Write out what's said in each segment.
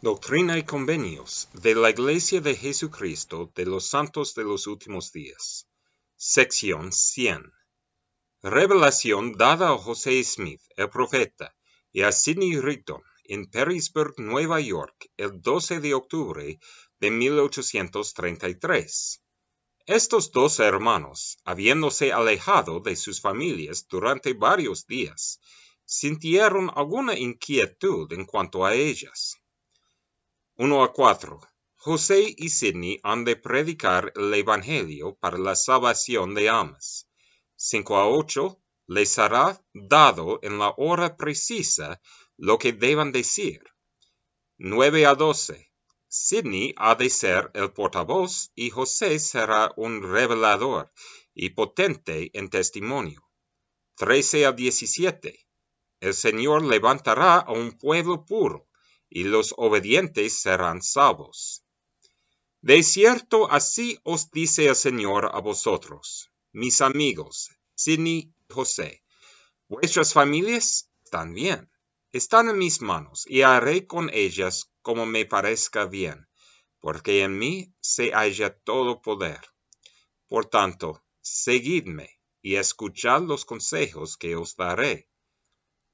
Doctrina y Convenios de la Iglesia de Jesucristo de los Santos de los Últimos Días. Sección 100. Revelación dada a José Smith, el profeta, y a Sidney Rigdon en Perrysburg, Nueva York, el 12 de octubre de 1833. Estos dos hermanos, habiéndose alejado de sus familias durante varios días, sintieron alguna inquietud en cuanto a ellas 1 a 4. José y Sidney han de predicar el Evangelio para la salvación de Amas. 5 a 8. Les será dado en la hora precisa lo que deban decir. 9 a 12. Sidney ha de ser el portavoz y José será un revelador y potente en testimonio. 13 a 17. El Señor levantará a un pueblo puro y los obedientes serán salvos. De cierto, así os dice el Señor a vosotros, mis amigos, Sidney y José, vuestras familias están bien, están en mis manos, y haré con ellas como me parezca bien, porque en mí se halla todo poder. Por tanto, seguidme y escuchad los consejos que os daré.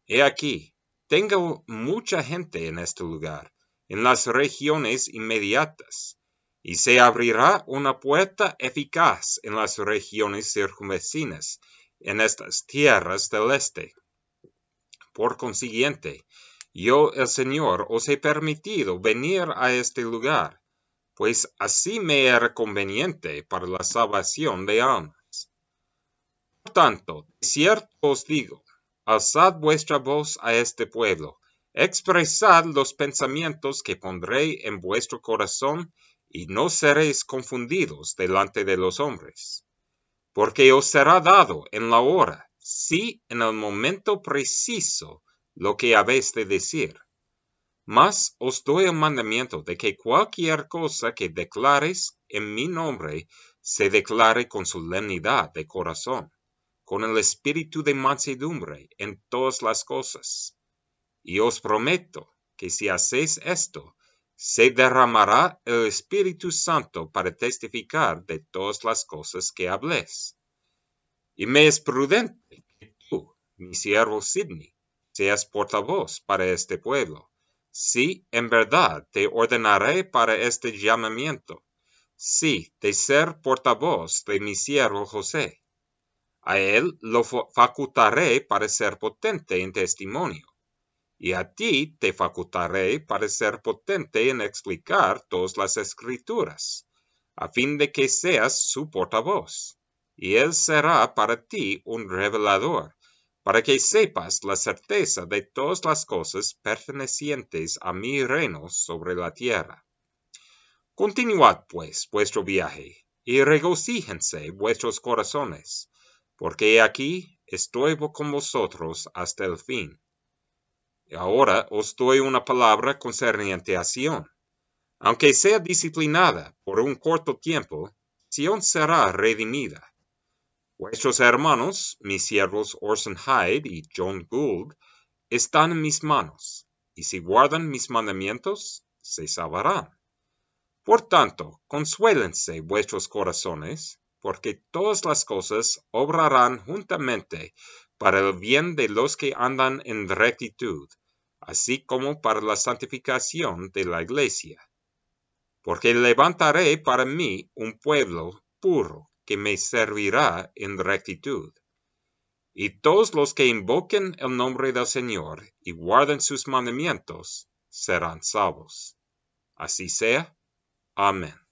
He aquí, tengo mucha gente en este lugar, en las regiones inmediatas, y se abrirá una puerta eficaz en las regiones circunvecinas, en estas tierras del este. Por consiguiente, yo el Señor os he permitido venir a este lugar, pues así me era conveniente para la salvación de almas. Por tanto, de cierto os digo, alzad vuestra voz a este pueblo, expresad los pensamientos que pondré en vuestro corazón, y no seréis confundidos delante de los hombres. Porque os será dado en la hora, sí en el momento preciso, lo que habéis de decir. Mas os doy el mandamiento de que cualquier cosa que declares en mi nombre se declare con solemnidad de corazón con el espíritu de mansedumbre en todas las cosas. Y os prometo que si hacéis esto, se derramará el Espíritu Santo para testificar de todas las cosas que habléis. Y me es prudente que tú, mi siervo Sidney, seas portavoz para este pueblo. Si en verdad te ordenaré para este llamamiento, si de ser portavoz de mi siervo José a él lo facultaré para ser potente en testimonio, y a ti te facultaré para ser potente en explicar todas las escrituras, a fin de que seas su portavoz. Y él será para ti un revelador, para que sepas la certeza de todas las cosas pertenecientes a mi reino sobre la tierra. Continuad, pues, vuestro viaje, y regocíjense vuestros corazones, porque aquí estoy con vosotros hasta el fin. Y ahora os doy una palabra concerniente a Sion. Aunque sea disciplinada por un corto tiempo, Sion será redimida. Vuestros hermanos, mis siervos Orson Hyde y John Gould, están en mis manos, y si guardan mis mandamientos, se salvarán. Por tanto, consuélense vuestros corazones, porque todas las cosas obrarán juntamente para el bien de los que andan en rectitud, así como para la santificación de la iglesia. Porque levantaré para mí un pueblo puro que me servirá en rectitud. Y todos los que invoquen el nombre del Señor y guarden sus mandamientos serán salvos. Así sea. Amén.